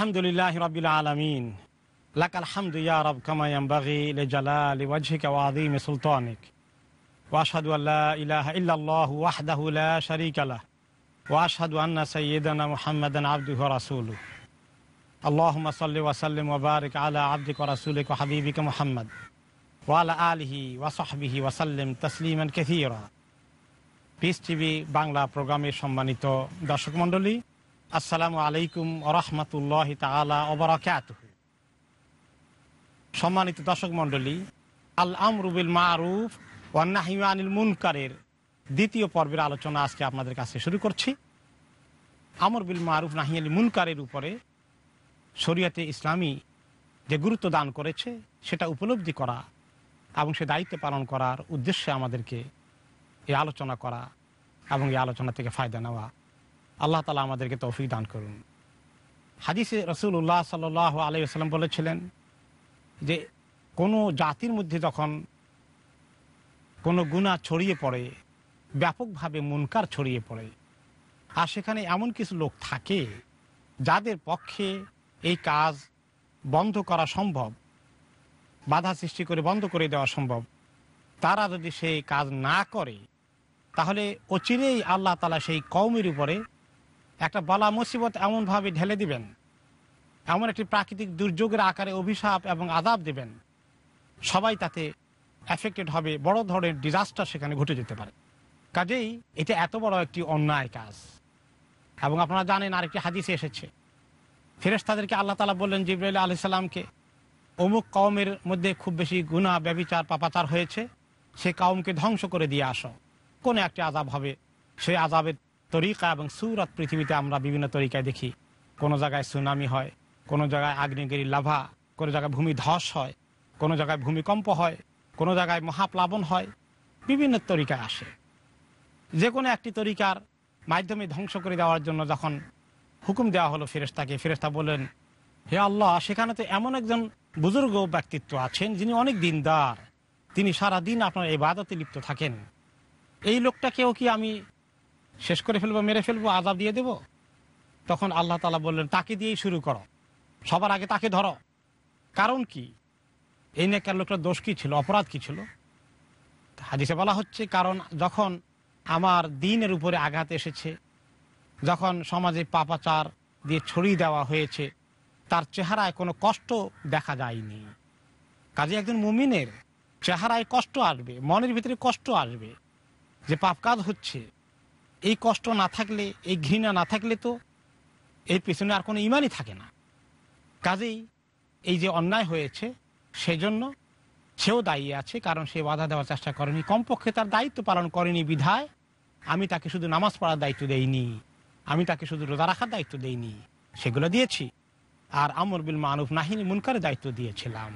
الحمد لله رب العالمين لك الحمد يا رب كما ينبغي لجلال وجهك وعظيم سلطانك واشهد ان لا اله الا الله وحده لا شريك له واشهد ان سيدنا محمدا عبده ورسوله اللهم صل وسلم وبارك على عبدك ورسولك وحبيبك محمد وعلى آله وصحبه وسلم تسليما كثيرا تي في বাংলা برنامج সম্মানিত দর্শক মণ্ডলী আসসালামু আলাইকুম ওরহমতুল্লাহ তালা ওবরাকাত সম্মানিত দর্শক মন্ডলী আল আমরুবিল মারুফ ওয়ান্নাহিমানিল মুনকারের দ্বিতীয় পর্বের আলোচনা আজকে আপনাদের কাছে শুরু করছি আমর বিল মারুফ নাহি আলী মুনকারের উপরে শরীয়তে ইসলামী যে গুরুত্ব দান করেছে সেটা উপলব্ধি করা এবং সে দায়িত্ব পালন করার উদ্দেশ্যে আমাদেরকে এই আলোচনা করা এবং এই আলোচনা থেকে ফায়দা নেওয়া আল্লাহ তালা আমাদেরকে তৌফিক দান করুন হাদিসে রসুল্লাহ সাল আলী আসসালাম বলেছিলেন যে কোনো জাতির মধ্যে যখন কোনো গুণা ছড়িয়ে পড়ে ব্যাপকভাবে মুনকার ছড়িয়ে পড়ে আর সেখানে এমন কিছু লোক থাকে যাদের পক্ষে এই কাজ বন্ধ করা সম্ভব বাধা সৃষ্টি করে বন্ধ করে দেওয়া সম্ভব তারা যদি সেই কাজ না করে তাহলে অচিরেই আল্লাহ তালা সেই কৌমের উপরে একটা বলা মুসিবত এমনভাবে ঢেলে দিবেন এমন একটি প্রাকৃতিক দুর্যোগের আকারে অভিশাপ এবং আদাব দেবেন সবাই তাতে অ্যাফেক্টেড হবে বড় ধরনের ডিজাস্টার সেখানে ঘটে যেতে পারে কাজেই এটা এত বড় একটি অন্যায় কাজ এবং আপনারা জানেন আরেকটি হাদিসে এসেছে ফেরেস তাদেরকে আল্লাহ তালা বললেন জিবাহ আলি সাল্লামকে অমুক কওমের মধ্যে খুব বেশি গুণা ব্যবিচার পাপাচার হয়েছে সে কওমকে ধ্বংস করে দিয়ে আসো কোনো একটি আজাব হবে সেই আজাবের তরিকা এবং সুরাত পৃথিবীতে আমরা বিভিন্ন তরিকায় দেখি কোনো জায়গায় সুনামি হয় কোনো জায়গায় আগ্নেয়গিরি লাভা কোনো জায়গায় ভূমি ধস হয় কোনো জায়গায় ভূমিকম্প হয় কোনো জায়গায় মহাপ্লাবন হয় বিভিন্ন তরিকায় আসে যে কোনো একটি তরিকার মাধ্যমে ধ্বংস করে দেওয়ার জন্য যখন হুকুম দেওয়া হলো ফেরেস্তাকে ফেরেস্তা বলেন হে আল্লাহ সেখানে তো এমন একজন বুজুর্গ ব্যক্তিত্ব আছেন যিনি অনেক দিনদার তিনি সারা দিন আপনার এই বাদতে লিপ্ত থাকেন এই লোকটাকেও কি আমি শেষ করে ফেলবো মেরে ফেলবো আজাব দিয়ে দেব তখন আল্লাহ তালা বললেন তাকে দিয়েই শুরু করো সবার আগে তাকে ধরো কারণ কি এই নেকার লোকটার দোষ কী ছিল অপরাধ কী ছিল হাদিসে বলা হচ্ছে কারণ যখন আমার দিনের উপরে আঘাত এসেছে যখন সমাজে পাপাচার দিয়ে ছড়িয়ে দেওয়া হয়েছে তার চেহারায় কোনো কষ্ট দেখা যায়নি কাজে একজন মুমিনের চেহারায় কষ্ট আসবে মনের ভিতরে কষ্ট আসবে যে পাপ কাজ হচ্ছে এই কষ্ট না থাকলে এই ঘৃণা না থাকলে তো এর পিছনে আর কোনো ইমানই থাকে না কাজেই এই যে অন্যায় হয়েছে সেজন্য সেও দায়ী আছে কারণ সে বাধা দেওয়ার চেষ্টা করেনি কমপক্ষে তার দায়িত্ব পালন করেনি বিধায় আমি তাকে শুধু নামাজ পড়ার দায়িত্ব দেইনি আমি তাকে শুধু রোজা রাখার দায়িত্ব দেইনি সেগুলো দিয়েছি আর আমর বিল মানব নাহিনী মুনকারের দায়িত্ব দিয়েছিলাম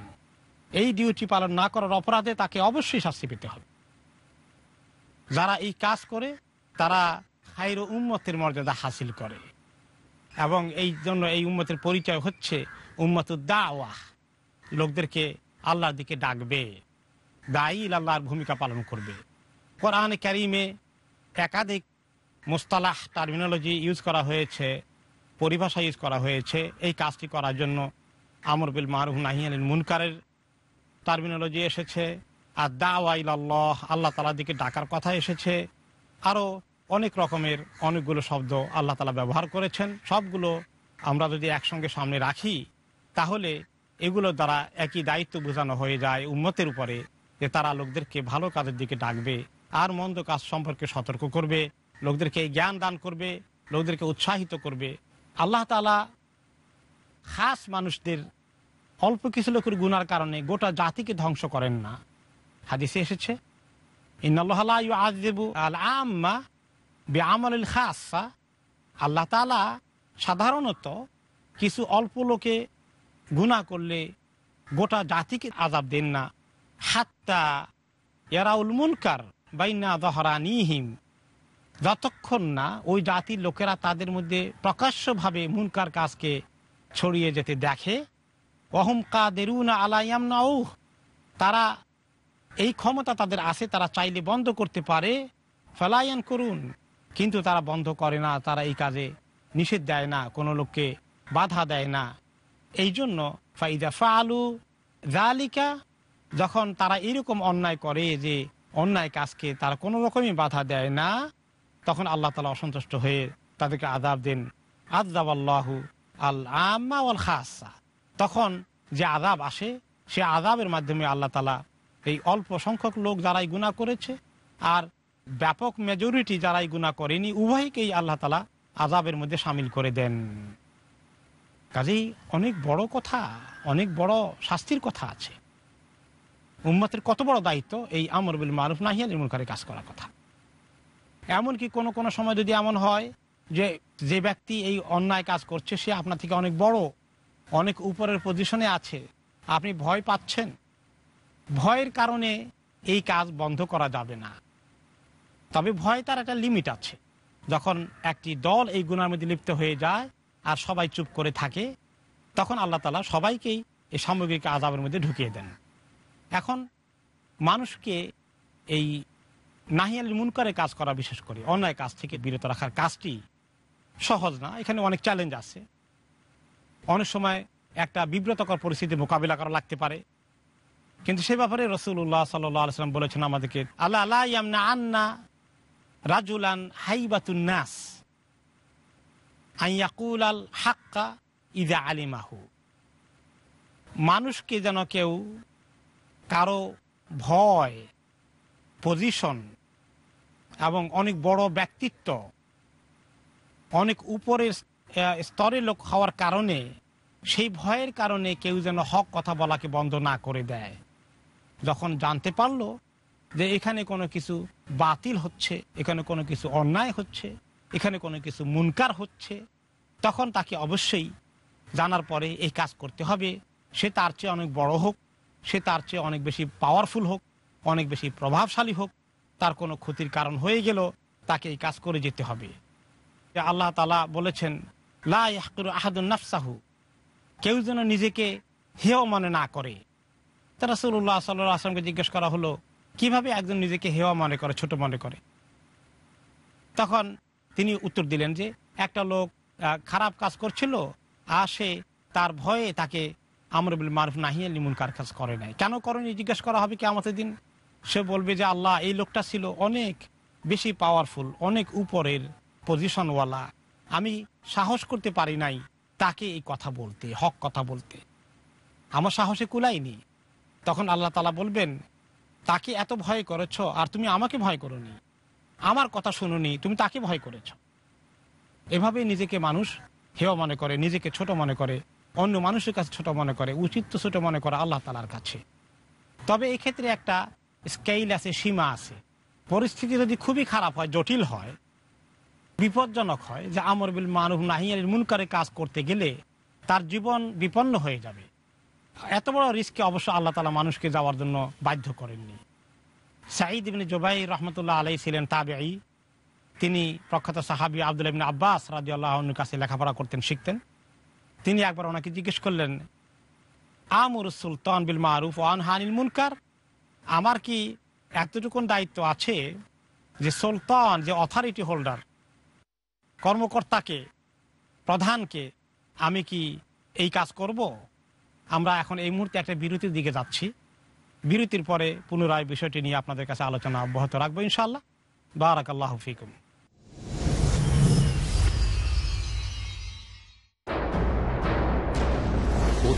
এই ডিউটি পালন না করার অপরাধে তাকে অবশ্যই শাস্তি পেতে হবে যারা এই কাজ করে তারা খাইর উম্মতের মর্যাদা হাসিল করে এবং এই জন্য এই উম্মতের পরিচয় হচ্ছে উম্মতুর দাওয়া লোকদেরকে আল্লাহর দিকে ডাকবে দায়ী আল্লাহর ভূমিকা পালন করবে কোরআন ক্যারিমে একাধিক মোস্তালাহ টার্মিনোলজি ইউজ করা হয়েছে পরিভাষা ইউজ করা হয়েছে এই কাজটি করার জন্য আমর বিল মারুহ নাহিয়ানিল মুনকারের টার্মিনোলজি এসেছে আর দাওয়াইল আল্লাহ আল্লাহ তালার দিকে ডাকার কথা এসেছে আরও অনেক রকমের অনেকগুলো শব্দ আল্লাহ তালা ব্যবহার করেছেন সবগুলো আমরা যদি একসঙ্গে সামনে রাখি তাহলে এগুলো দ্বারা একই দায়িত্ব বোঝানো হয়ে যায় উন্মতের উপরে যে তারা লোকদেরকে ভালো কাজের দিকে ডাকবে আর মন্দ কাজ সম্পর্কে সতর্ক করবে লোকদেরকে জ্ঞান দান করবে লোকদেরকে উৎসাহিত করবে আল্লাহ তালা খাস মানুষদের অল্প কিছু লোকের গুনার কারণে গোটা জাতিকে ধ্বংস করেন না হাদিসে এসেছে ইন্নআল্লাহ আল আম্মা বেআমল খাসা আল্লাহ তালা সাধারণত কিছু অল্প লোকে গুণা করলে গোটা জাতিকে আজাব দেন না হাত্তা এরাউল মুনকার বাইনা নিহিম যতক্ষণ না ওই জাতির লোকেরা তাদের মধ্যে প্রকাশ্যভাবে মুনকার কাজকে ছড়িয়ে যেতে দেখে অহম দেরুনা আলাইয়াম নাউ তারা এই ক্ষমতা তাদের আছে তারা চাইলে বন্ধ করতে পারে ফেলায়ন করুন কিন্তু তারা বন্ধ করে না তারা এই কাজে নিষেধ দেয় না কোনো লোককে বাধা দেয় না এই জন্য ফাইদা ফালু জালিকা যখন তারা এরকম অন্যায় করে যে অন্যায় কাজকে তারা কোনো রকমই বাধা দেয় না তখন আল্লাহ তালা অসন্তুষ্ট হয়ে তাদেরকে আদাব দেন আদাব আল্লাহ আল আম্মা আল খাসা তখন যে আদাব আসে সে আদাবের মাধ্যমে আল্লাহ তালা এই অল্প সংখ্যক লোক যারাই গুণা করেছে আর ব্যাপক মেজরিটি যারাই গুণা করেনি উভয়কেই আল্লাহ তালা আজাবের মধ্যে সামিল করে দেন কাজেই অনেক বড় কথা অনেক বড় শাস্তির কথা আছে উম্মতের কত বড় দায়িত্ব এই আমর বিল মারুফ নাহিয়া করে কাজ করার কথা এমনকি কোনো কোনো সময় যদি এমন হয় যে যে ব্যক্তি এই অন্যায় কাজ করছে সে আপনার থেকে অনেক বড় অনেক উপরের পজিশনে আছে আপনি ভয় পাচ্ছেন ভয়ের কারণে এই কাজ বন্ধ করা যাবে না তবে ভয় তার একটা লিমিট আছে যখন একটি দল এই গুণার মধ্যে লিপ্ত হয়ে যায় আর সবাই চুপ করে থাকে তখন আল্লাহ তালা সবাইকেই এই সামগ্রিক আজাবের মধ্যে ঢুকিয়ে দেন এখন মানুষকে এই নাহিয়াল মুনকারে কাজ করা বিশেষ করে অন্যায় কাজ থেকে বিরত রাখার কাজটি সহজ না এখানে অনেক চ্যালেঞ্জ আছে অনেক সময় একটা বিব্রতকর পরিস্থিতি মোকাবিলা করা লাগতে পারে কিন্তু সে ব্যাপারে রসুল্লাহ সাল্লাম বলেছেন আমাদেরকে আল্লাহ আল্লাহ আন্না রাজুলান হাইবাতুন নাস আইয়াকুল আল হাক্কা ইদা আলিমাহু মানুষকে যেন কেউ কারো ভয় পজিশন এবং অনেক বড় ব্যক্তিত্ব অনেক উপরের স্তরের লোক হওয়ার কারণে সেই ভয়ের কারণে কেউ যেন হক কথা বলাকে বন্ধ না করে দেয় যখন জানতে পারলো যে এখানে কোনো কিছু বাতিল হচ্ছে এখানে কোনো কিছু অন্যায় হচ্ছে এখানে কোনো কিছু মুনকার হচ্ছে তখন তাকে অবশ্যই জানার পরে এই কাজ করতে হবে সে তার চেয়ে অনেক বড় হোক সে তার চেয়ে অনেক বেশি পাওয়ারফুল হোক অনেক বেশি প্রভাবশালী হোক তার কোনো ক্ষতির কারণ হয়ে গেল তাকে এই কাজ করে যেতে হবে আল্লাহ তালা বলেছেন লাহকুর আহাদুল কেউ যেন নিজেকে হেয় মনে না করে তারা সুল্লাহ সাল্লাহ আসলামকে জিজ্ঞেস করা হলো কিভাবে একজন নিজেকে হেওয়া মনে করে ছোট মনে করে তখন তিনি উত্তর দিলেন যে একটা লোক খারাপ কাজ করছিল আর সে তার ভয়ে তাকে আমরবুল মারুফ নাহিয়া লিমুন কার কাজ করে নাই কেন করেনি জিজ্ঞেস করা হবে কি আমাদের দিন সে বলবে যে আল্লাহ এই লোকটা ছিল অনেক বেশি পাওয়ারফুল অনেক উপরের পজিশনওয়ালা আমি সাহস করতে পারি নাই তাকে এই কথা বলতে হক কথা বলতে আমার সাহসে কুলাইনি তখন আল্লাহ তালা বলবেন তাকে এত ভয় করেছ আর তুমি আমাকে ভয় করো আমার কথা শুনোনি তুমি তাকে ভয় করেছ এভাবে নিজেকে মানুষ হেও মনে করে নিজেকে ছোট মনে করে অন্য মানুষের কাছে ছোট মনে করে উচিত তো ছোট মনে করে আল্লাহ তালার কাছে তবে এক্ষেত্রে একটা স্কেল আছে সীমা আছে পরিস্থিতি যদি খুবই খারাপ হয় জটিল হয় বিপজ্জনক হয় যে আমর বিল মানুষ নাহিয়ার মুনকারে কাজ করতে গেলে তার জীবন বিপন্ন হয়ে যাবে এত বড় রিস্কে অবশ্য আল্লাহ তালা মানুষকে যাওয়ার জন্য বাধ্য করেননি সাঈদ ইবিন জোবাই রহমতুল্লাহ আলাই ছিলেন তাবেই তিনি প্রখ্যাত সাহাবি আবদুল ইবিন আব্বাস রাজি আল্লাহনুর কাছে লেখাপড়া করতেন শিখতেন তিনি একবার ওনাকে জিজ্ঞেস করলেন আমর সুলতান বিল মারুফ ওয়ান হানিল মুনকার আমার কি এতটুকুন দায়িত্ব আছে যে সুলতান যে অথরিটি হোল্ডার কর্মকর্তাকে প্রধানকে আমি কি এই কাজ করব আমরা এখন এই মুহূর্তে একটা বিরতির দিকে যাচ্ছি বিরতির পরে পুনরায় বিষয়টি নিয়ে আপনাদের কাছে আলোচনা অব্যাহত রাখবো ইনশাল্লাহ বারাক আল্লাহ ফিকুম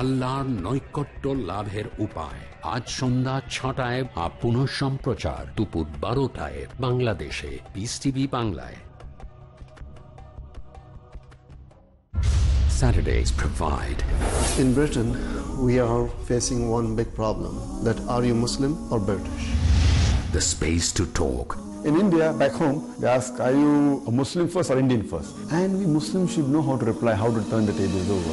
আল্লাহর নৈকট্য লাভের উপায় আজ সন্ধ্যা ছটায় পুনঃ সম্প্রচার দুপুর বারোটায় বাংলাদেশে পিস টিভি বাংলায় Saturdays provide. In Britain, we are facing one big problem. That are you Muslim or British? The space to talk. In India, back home, they ask, are you a Muslim first or Indian first? And we Muslims should know how to reply, how to turn the tables over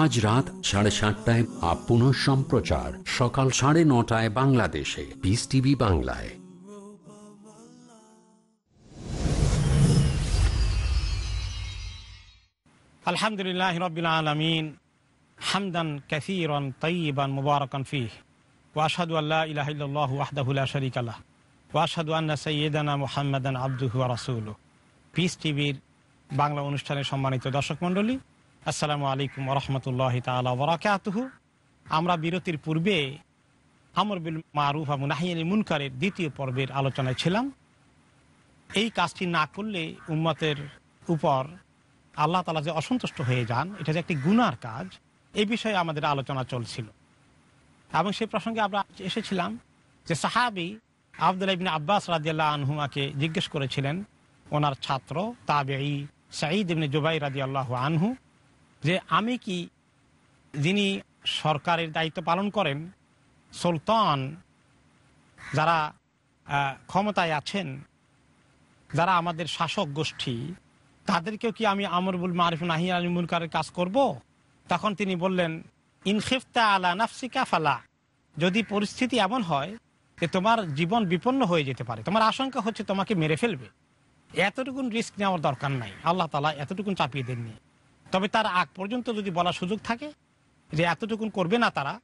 আজ রাত সাড়ে সাতটায় আপন সম্প্রচার সকাল সাড়ে নটায় বাংলাদেশে পিস টিভি বাংলায় আলহামদুলিল্লাহ রবিল আলমিন হামদান কাসিরন তৈবান মুবারকান ফি ওয়াসাদু আল্লাহ ইলাহিল্লাহ ওয়াহদাহুল্লা শরিক আল্লাহ ওয়াসাদু আন্না সৈয়দানা মোহাম্মদান আব্দুহ রাসুল পিস টিভির বাংলা অনুষ্ঠানে সম্মানিত দর্শক মণ্ডলী আসসালামু আলাইকুম রহমতুল্লাহ তালা আমরা বিরতির পূর্বে আমর বিল মারুফ নাহি নাহিয়ানি মুনকারের দ্বিতীয় পর্বের আলোচনায় ছিলাম এই কাজটি না করলে উম্মতের উপর আল্লাহ তালা যে অসন্তুষ্ট হয়ে যান এটা যে একটি গুনার কাজ এই বিষয়ে আমাদের আলোচনা চলছিল এবং সেই প্রসঙ্গে আমরা এসেছিলাম যে সাহাবি আবদুল্লাহ ইবিন আব্বাস রাজিয়াল্লাহ আনহুমাকে জিজ্ঞেস করেছিলেন ওনার ছাত্র তাবে এই সাঈদ ইবনে জুবাই রাজি আল্লাহ আনহু যে আমি কি যিনি সরকারের দায়িত্ব পালন করেন সুলতান যারা ক্ষমতায় আছেন যারা আমাদের শাসক গোষ্ঠী তাদেরকেও কি আমি আমরবুল মারিফ নাহি আলিমুলকারের কাজ করব। তখন তিনি বললেন ইনখিফতা আলা নাফসিকা ফালা যদি পরিস্থিতি এমন হয় যে তোমার জীবন বিপন্ন হয়ে যেতে পারে তোমার আশঙ্কা হচ্ছে তোমাকে মেরে ফেলবে এতটুকুন রিস্ক নেওয়ার দরকার নাই আল্লাহ তালা এতটুকুন চাপিয়ে দেননি তবে তার আগ পর্যন্ত যদি বলা সুযোগ থাকে যে এতটুকুন করবে না তারা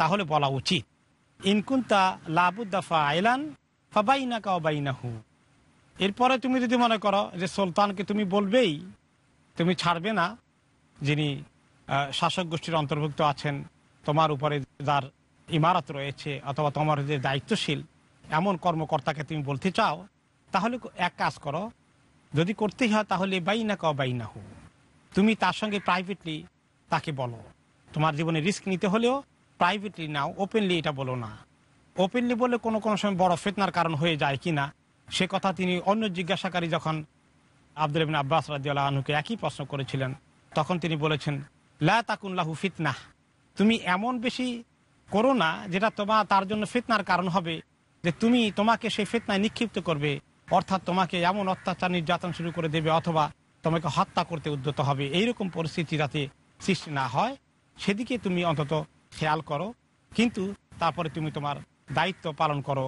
তাহলে বলা উচিত ইনকুন্তা লাবুদ্দাফা আইলান ফাবাইনা কাবাইনাহু এরপরে তুমি যদি মনে করো যে সুলতানকে তুমি বলবেই তুমি ছাড়বে না যিনি শাসক গোষ্ঠীর অন্তর্ভুক্ত আছেন তোমার উপরে যার ইমারত রয়েছে অথবা তোমার যে দায়িত্বশীল এমন কর্মকর্তাকে তুমি বলতে চাও তাহলে এক কাজ করো যদি করতেই হয় তাহলে বাইনা কাবাইনাহু তুমি তার সঙ্গে প্রাইভেটলি তাকে বলো তোমার জীবনে রিস্ক নিতে হলেও প্রাইভেটলি নাও ওপেনলি এটা বলো না ওপেনলি বলে কোনো কোনো সময় বড় ফেতনার কারণ হয়ে যায় কি না সে কথা তিনি অন্য জিজ্ঞাসাকারী যখন আব্দুল রবিন আব্বাস রাজিউল্লাহ আনুকে একই প্রশ্ন করেছিলেন তখন তিনি বলেছেন লা লাহু ফিতনা তুমি এমন বেশি করো না যেটা তোমার তার জন্য ফিতনার কারণ হবে যে তুমি তোমাকে সেই ফিতনায় নিক্ষিপ্ত করবে অর্থাৎ তোমাকে এমন অত্যাচার নির্যাতন শুরু করে দেবে অথবা তোমাকে হত্যা করতে উদ্যত হবে এইরকম পরিস্থিতি যাতে সৃষ্টি না হয় সেদিকে তুমি অন্তত খেয়াল করো কিন্তু তারপরে তুমি তোমার দায়িত্ব পালন করো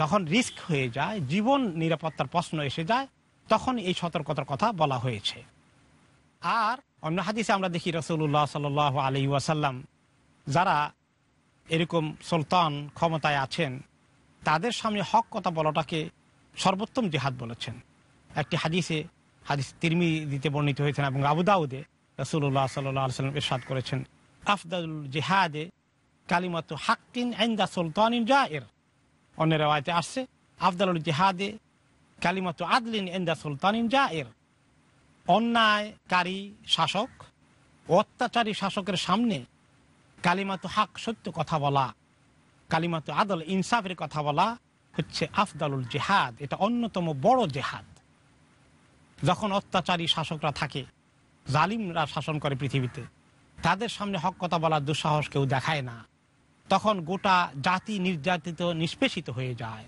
যখন রিস্ক হয়ে যায় জীবন নিরাপত্তার প্রশ্ন এসে যায় তখন এই সতর্কতার কথা বলা হয়েছে আর অন্য হাদিসে আমরা দেখি রসুল্লাহ সাল আলি ওয়াসাল্লাম যারা এরকম সুলতান ক্ষমতায় আছেন তাদের সামনে হক কথা বলাটাকে সর্বোত্তম জেহাদ বলেছেন একটি হাদিসে হাদিস তিরমি দিতে বর্ণিত হয়েছেন এবং আবুদাউদে রসুল্লাহ সাল্লাম এরশাদ করেছেন আফদাল জেহাদে কালিমাত হাক্কিন আইন্দা সুলতানিন জাহের অন্য রেওয়ায়তে আসছে আফদালুল জেহাদে কালিমাত আদলিন এন্দা সুলতানিন জাহের অন্যায়কারী শাসক অত্যাচারী শাসকের সামনে কালিমাত হাক সত্য কথা বলা কালিমাত আদল ইনসাফের কথা বলা হচ্ছে আফদালুল জেহাদ এটা অন্যতম বড় জেহাদ যখন অত্যাচারী শাসকরা থাকে জালিমরা শাসন করে পৃথিবীতে তাদের সামনে হক কথা বলার দুঃসাহস কেউ দেখায় না তখন গোটা জাতি নির্যাতিত নিষ্পেষিত হয়ে যায়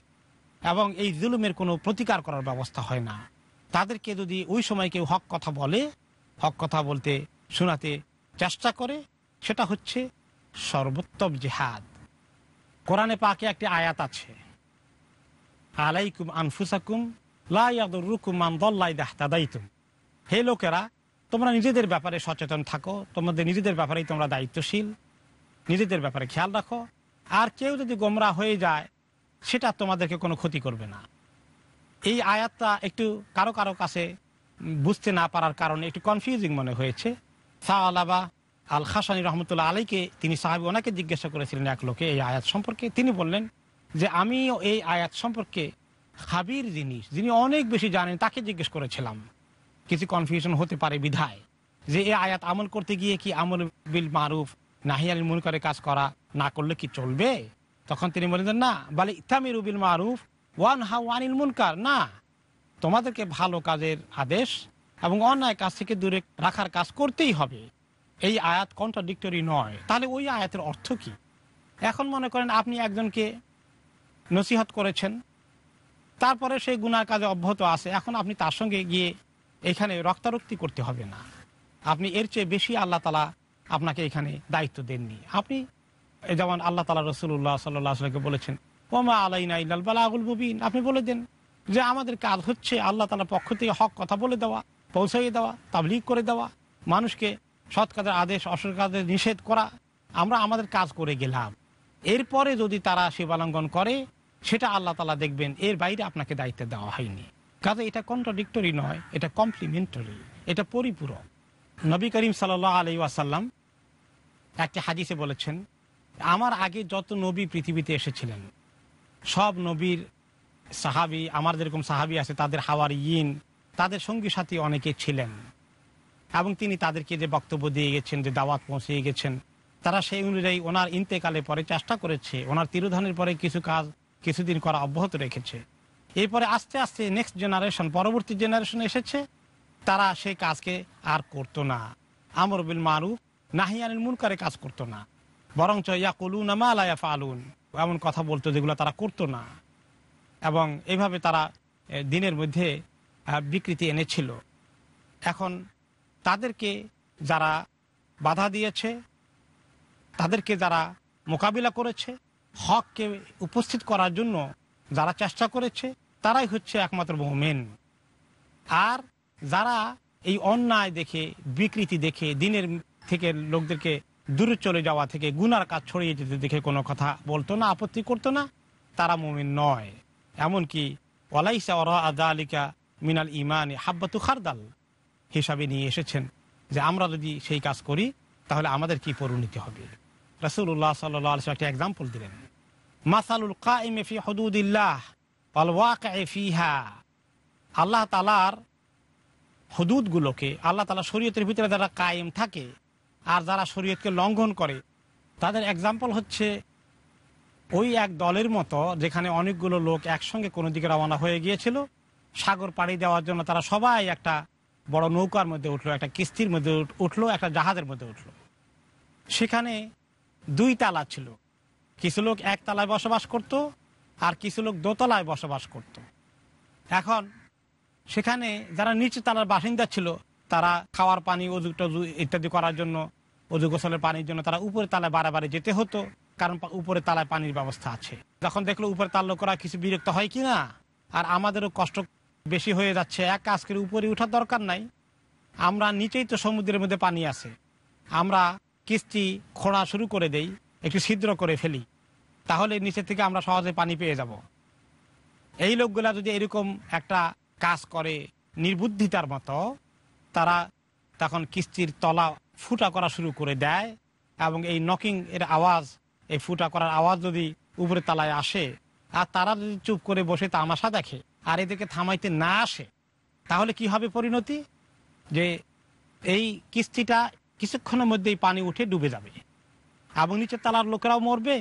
এবং এই জুলুমের কোনো প্রতিকার করার ব্যবস্থা হয় না তাদেরকে যদি ওই সময় কেউ হক কথা বলে হক কথা বলতে শোনাতে চেষ্টা করে সেটা হচ্ছে সর্বোত্তম জেহাদ কোরআনে পাকে একটি আয়াত আছে আলাইকুম আনফুসাকুম হে লোকেরা তোমরা নিজেদের ব্যাপারে সচেতন থাকো তোমাদের নিজেদের ব্যাপারেই তোমরা দায়িত্বশীল নিজেদের ব্যাপারে খেয়াল রাখো আর কেউ যদি গোমরা হয়ে যায় সেটা তোমাদেরকে কোনো ক্ষতি করবে না এই আয়াতটা একটু কারো কারো কাছে বুঝতে না পারার কারণে একটু কনফিউজিং মনে হয়েছে শাহ আলাবা আল খাসানি রহমতুল্লাহ আলীকে তিনি সাহাবি ওনাকে জিজ্ঞাসা করেছিলেন এক লোকে এই আয়াত সম্পর্কে তিনি বললেন যে আমিও এই আয়াত সম্পর্কে খাবির জিনিস যিনি অনেক বেশি জানেন তাকে জিজ্ঞেস করেছিলাম কিছু কনফিউশন হতে পারে বিধায় যে এই আয়াত আমল করতে গিয়ে কি আমল বিল মারুফ নাহিয়াল মুনকারে কাজ করা না করলে কি চলবে তখন তিনি বলেন না বলে ইতামির বিল মারুফ ওয়ান হা ওয়ানিল মুনকার না তোমাদেরকে ভালো কাজের আদেশ এবং অন্যায় কাজ থেকে দূরে রাখার কাজ করতেই হবে এই আয়াত কন্ট্রাডিক্টরি নয় তাহলে ওই আয়াতের অর্থ কি এখন মনে করেন আপনি একজনকে নসিহত করেছেন তারপরে সেই গুনার কাজে অব্যাহত আছে এখন আপনি তার সঙ্গে গিয়ে এখানে রক্তারক্তি করতে হবে না আপনি এর চেয়ে বেশি আল্লাহ তালা আপনাকে এখানে দায়িত্ব দেননি আপনি যেমন আল্লাহ তালা রসুল্লাহ সাল্লাহকে বলেছেন ওমা আলাইনা ইল্লাল আগুল মুবিন আপনি বলে দেন যে আমাদের কাজ হচ্ছে আল্লাহ তালার পক্ষ থেকে হক কথা বলে দেওয়া পৌঁছাইয়ে দেওয়া তাবলিগ করে দেওয়া মানুষকে সৎ কাজের আদেশ অসৎ কাজের নিষেধ করা আমরা আমাদের কাজ করে গেলাম এরপরে যদি তারা সেবালঙ্ঘন করে সেটা আল্লাহ তালা দেখবেন এর বাইরে আপনাকে দায়িত্ব দেওয়া হয়নি কাজে এটা কন্ট্রাডিক্টরি নয় এটা কমপ্লিমেন্টারি এটা পরিপূরক নবী করিম সাল আলি ওয়াসাল্লাম একটি হাদিসে বলেছেন আমার আগে যত নবী পৃথিবীতে এসেছিলেন সব নবীর সাহাবি আমার যেরকম সাহাবি আছে তাদের হাওয়ার ইন তাদের সঙ্গী সাথী অনেকে ছিলেন এবং তিনি তাদেরকে যে বক্তব্য দিয়ে গেছেন যে দাওয়াত পৌঁছিয়ে গেছেন তারা সেই অনুযায়ী ওনার ইন্তেকালে পরে চেষ্টা করেছে ওনার তিরোধানের পরে কিছু কাজ কিছুদিন করা অব্যাহত রেখেছে এরপরে আস্তে আস্তে নেক্সট জেনারেশন পরবর্তী জেনারেশন এসেছে তারা সেই কাজকে আর করতো না আমর বিল মারুফ মূল করে কাজ করতো না বরঞ্চ ইয়াকুলুন মালায়া ফালুন এমন কথা বলতো যেগুলো তারা করতো না এবং এভাবে তারা দিনের মধ্যে বিকৃতি এনেছিল এখন তাদেরকে যারা বাধা দিয়েছে তাদেরকে যারা মোকাবিলা করেছে হককে উপস্থিত করার জন্য যারা চেষ্টা করেছে তারাই হচ্ছে একমাত্র মোমেন আর যারা এই অন্যায় দেখে বিকৃতি দেখে দিনের থেকে লোকদেরকে দূরে চলে যাওয়া থেকে গুনার কাজ ছড়িয়ে যেতে দেখে কোনো কথা বলতো না আপত্তি করতো না তারা মোমেন নয় এমনকি ওলাইসা ওর আদা আলিকা মিনাল ইমান হাব্বাতু খারদাল হিসাবে নিয়ে এসেছেন যে আমরা যদি সেই কাজ করি তাহলে আমাদের কি পরিণতি হবে রসুল্লাহ সাল্লাহ আলসালাম একটা এক্সাম্পল দিলেন মাসালুল কাইমে ফি হদুদিল্লাহ ফিহা আল্লাহ তালার হদুদগুলোকে আল্লাহ তালা শরীয়তের ভিতরে যারা কায়েম থাকে আর যারা শরীয়তকে লঙ্ঘন করে তাদের এক্সাম্পল হচ্ছে ওই এক দলের মতো যেখানে অনেকগুলো লোক একসঙ্গে কোনো দিকে রওনা হয়ে গিয়েছিল সাগর পাড়ি দেওয়ার জন্য তারা সবাই একটা বড় নৌকার মধ্যে উঠলো একটা কিস্তির মধ্যে উঠলো একটা জাহাজের মধ্যে উঠলো সেখানে দুই তালা ছিল কিছু লোক এক তালায় বসবাস করত আর কিছু লোক দোতলায় বসবাস করত। এখন সেখানে যারা নিচে তালার বাসিন্দা ছিল তারা খাওয়ার পানি অজু টজু ইত্যাদি করার জন্য অজু গোসলের পানির জন্য তারা উপরে তালায় বারে যেতে হতো কারণ উপরে তালায় পানির ব্যবস্থা আছে যখন দেখলো উপরে তাল লোকরা কিছু বিরক্ত হয় কি না আর আমাদেরও কষ্ট বেশি হয়ে যাচ্ছে এক কাজ করে উপরে ওঠার দরকার নাই আমরা নিচেই তো সমুদ্রের মধ্যে পানি আছে আমরা কিস্তি খোঁড়া শুরু করে দেই একটু ছিদ্র করে ফেলি তাহলে নিচের থেকে আমরা সহজে পানি পেয়ে যাব এই লোকগুলা যদি এরকম একটা কাজ করে নির্বুদ্ধিতার মতো তারা তখন কিস্তির তলা ফুটা করা শুরু করে দেয় এবং এই নকিং এর আওয়াজ এই ফুটা করার আওয়াজ যদি উপরে তালায় আসে আর তারা যদি চুপ করে বসে তামাশা দেখে আর এদেরকে থামাইতে না আসে তাহলে কি হবে পরিণতি যে এই কিস্তিটা কিছুক্ষণের মধ্যেই পানি উঠে ডুবে যাবে এবং নিচের তালার লোকেরাও মরবে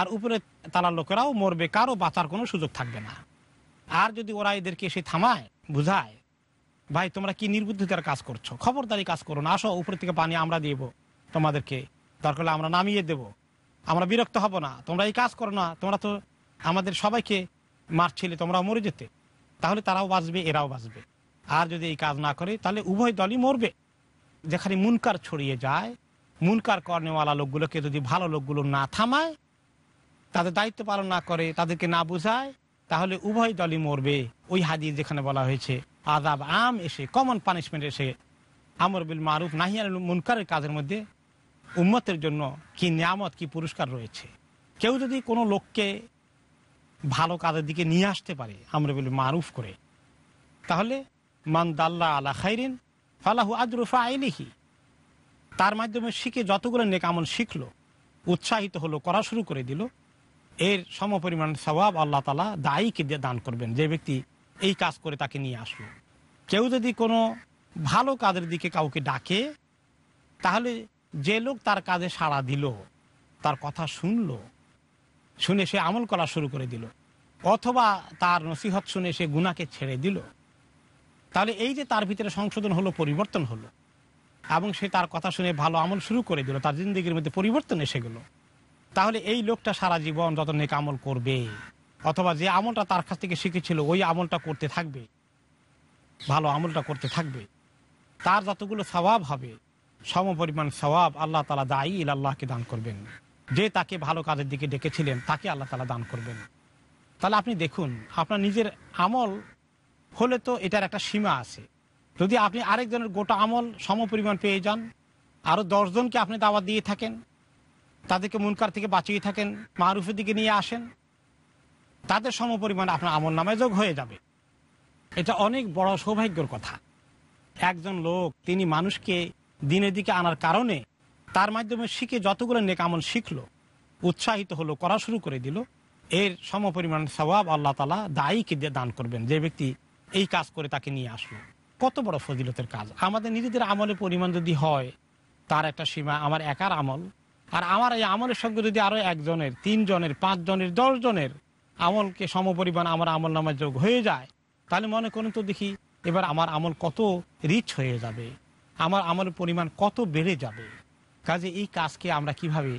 আর উপরে তালার লোকেরাও মরবে কারো বাঁচার কোনো সুযোগ থাকবে না আর যদি ওরা এদেরকে এসে থামায় বুঝায় ভাই তোমরা কি নির্বুদ্ধিতার কাজ করছো খবরদারি কাজ করো না আসো উপরে থেকে পানি আমরা দিব তোমাদেরকে দরকার আমরা নামিয়ে দেব আমরা বিরক্ত হব না তোমরা এই কাজ করো না তোমরা তো আমাদের সবাইকে মারছিলে তোমরাও মরে যেতে তাহলে তারাও বাঁচবে এরাও বাঁচবে আর যদি এই কাজ না করে তাহলে উভয় দলই মরবে যেখানে মুনকার ছড়িয়ে যায় মুনকার কর্নেওয়ালা লোকগুলোকে যদি ভালো লোকগুলো না থামায় তাদের দায়িত্ব পালন না করে তাদেরকে না বোঝায় তাহলে উভয় দলই মরবে ওই হাদিস যেখানে বলা হয়েছে আদাব আম এসে কমন পানিশমেন্ট এসে আমর বিল মারুফ নাহিয়ান মুনকারের কাজের মধ্যে উম্মতের জন্য কি নিয়ামত কি পুরস্কার রয়েছে কেউ যদি কোনো লোককে ভালো কাজের দিকে নিয়ে আসতে পারে আমরা বলি মারুফ করে তাহলে মান্দাল্লা আলা খাইরিন ফালাহু আজরু আইলিহি তার মাধ্যমে শিখে যতগুলো নেক আমল শিখলো উৎসাহিত হলো করা শুরু করে দিল এর সমপরিমাণ স্বভাব আল্লাহ তালা দায়ীকে দিয়ে দান করবেন যে ব্যক্তি এই কাজ করে তাকে নিয়ে আসলো কেউ যদি কোনো ভালো কাজের দিকে কাউকে ডাকে তাহলে যে লোক তার কাজে সাড়া দিল তার কথা শুনল শুনে সে আমল করা শুরু করে দিল অথবা তার নসিহত শুনে সে গুণাকে ছেড়ে দিল তাহলে এই যে তার ভিতরে সংশোধন হলো পরিবর্তন হলো এবং সে তার কথা শুনে ভালো আমল শুরু করে দিল তার জিন্দগির মধ্যে পরিবর্তন এসে গেল তাহলে এই লোকটা সারা জীবন যত নেক আমল করবে অথবা যে আমলটা তার কাছ থেকে শিখেছিল ওই আমলটা করতে থাকবে ভালো আমলটা করতে থাকবে তার যতগুলো স্বভাব হবে সম পরিমাণ স্বভাব আল্লাহ তালা দায়ী আল্লাহকে দান করবেন যে তাকে ভালো কাজের দিকে ডেকেছিলেন তাকে আল্লাহ তালা দান করবেন তাহলে আপনি দেখুন আপনার নিজের আমল হলে তো এটার একটা সীমা আছে যদি আপনি আরেকজনের গোটা আমল সমপরিমাণ পেয়ে যান আরও দশজনকে আপনি দাওয়া দিয়ে থাকেন তাদেরকে মুনকার থেকে বাঁচিয়ে থাকেন মারুফের দিকে নিয়ে আসেন তাদের সমপরিমাণ আপনার আমল নামে যোগ হয়ে যাবে এটা অনেক বড় সৌভাগ্যর কথা একজন লোক তিনি মানুষকে দিনের দিকে আনার কারণে তার মাধ্যমে শিখে যতগুলো নেক আমল শিখল উৎসাহিত হলো করা শুরু করে দিল এর সমপরিমাণ স্বভাব আল্লাহ তালা দায়ীকে দিয়ে দান করবেন যে ব্যক্তি এই কাজ করে তাকে নিয়ে আসলো কত বড় ফজিলতের কাজ আমাদের নিজেদের আমলের পরিমাণ যদি হয় তার একটা সীমা আমার একার আমল আর আমার এই আমলের সঙ্গে যদি আরও একজনের তিনজনের পাঁচজনের দশজনের আমলকে সমপরিমাণ আমার আমল নামার যোগ হয়ে যায় তাহলে মনে করুন তো দেখি এবার আমার আমল কত রিচ হয়ে যাবে আমার আমলের পরিমাণ কত বেড়ে যাবে কাজে এই কাজকে আমরা কিভাবে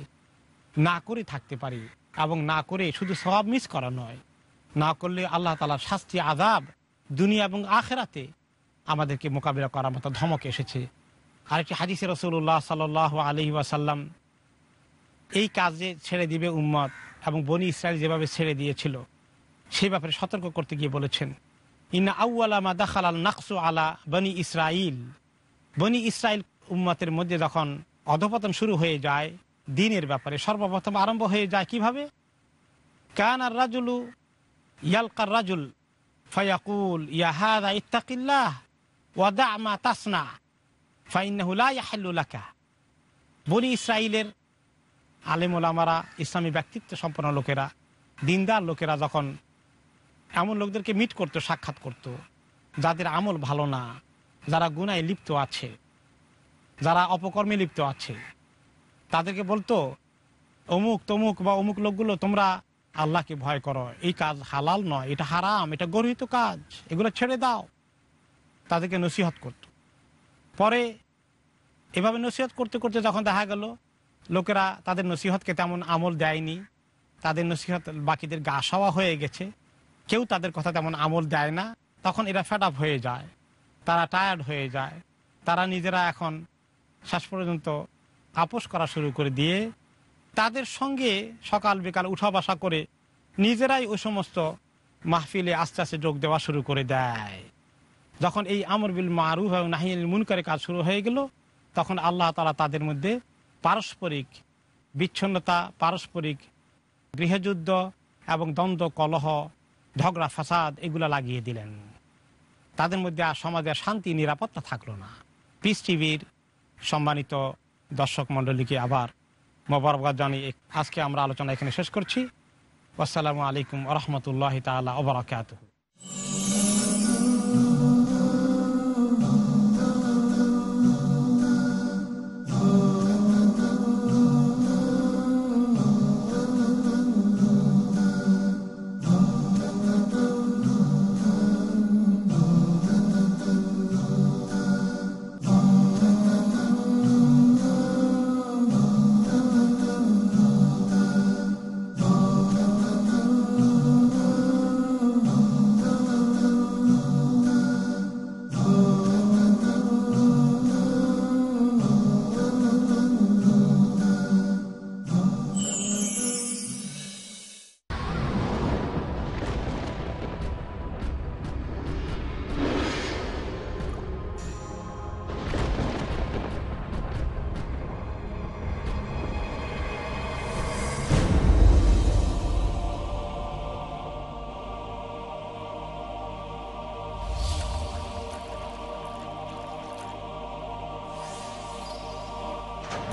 না করে থাকতে পারি এবং না করে শুধু সব মিস করা নয় না করলে আল্লাহ তালার শাস্তি আজাব দুনিয়া এবং আখেরাতে আমাদেরকে মোকাবিলা করার মতো ধমক এসেছে আরেকটি হাদিসে রসুল্লাহ সাল আলি ওয়াসাল্লাম এই কাজে ছেড়ে দিবে উম্মত এবং বনি ইসরায়েল যেভাবে ছেড়ে দিয়েছিল সেই ব্যাপারে সতর্ক করতে গিয়ে বলেছেন ইন আউআলামা দাখাল আল নাকসু আলা বনি ইসরাইল বনি ইসরায়েল উম্মতের মধ্যে যখন অধপতন শুরু হয়ে যায় দিনের ব্যাপারে সর্বপ্রথম আরম্ভ হয়ে যায় কিভাবে কান আর রাজুলু ইয়ালকার রাজুল ফয়াকুল ইয়াহাদা ইত্তাকিল্লাহ ওয়াদা মা তাসনা ফাইনাহুলা ইয়াহাল্লুলাকা বনি ইসরায়েলের আলেমুলামারা ইসলামী ব্যক্তিত্ব সম্পন্ন লোকেরা দিনদার লোকেরা যখন এমন লোকদেরকে মিট করতো সাক্ষাৎ করত। যাদের আমল ভালো না যারা গুনায় লিপ্ত আছে যারা অপকর্মে লিপ্ত আছে তাদেরকে বলতো অমুক তমুক বা অমুক লোকগুলো তোমরা আল্লাহকে ভয় করো এই কাজ হালাল নয় এটা হারাম এটা গরহিত কাজ এগুলো ছেড়ে দাও তাদেরকে নসিহত করত পরে এভাবে নসিহত করতে করতে যখন দেখা গেল লোকেরা তাদের নসিহতকে তেমন আমল দেয়নি তাদের নসিহত বাকিদের গা সাওয়া হয়ে গেছে কেউ তাদের কথা তেমন আমল দেয় না তখন এরা ফ্যাট আপ হয়ে যায় তারা টায়ার্ড হয়ে যায় তারা নিজেরা এখন শেষ পর্যন্ত আপোষ করা শুরু করে দিয়ে তাদের সঙ্গে সকাল বিকাল উঠা বাসা করে নিজেরাই ওই সমস্ত মাহফিলে আস্তে আস্তে যোগ দেওয়া শুরু করে দেয় যখন এই আমর বিল মারুফ এবং নাহিল মুনকারের কাজ শুরু হয়ে গেল তখন আল্লাহ তালা তাদের মধ্যে পারস্পরিক বিচ্ছিন্নতা পারস্পরিক গৃহযুদ্ধ এবং দ্বন্দ্ব কলহ ঝগড়া ফাসাদ এগুলো লাগিয়ে দিলেন তাদের মধ্যে আর সমাজে শান্তি নিরাপত্তা থাকলো না পিস টিভির সম্মানিত দর্শক মণ্ডলীকে আবার মোবারকবাদ জানিয়ে আজকে আমরা আলোচনা এখানে শেষ করছি আসসালামু আলাইকুম রহমতুল্লাহ তালা ওবরাকাত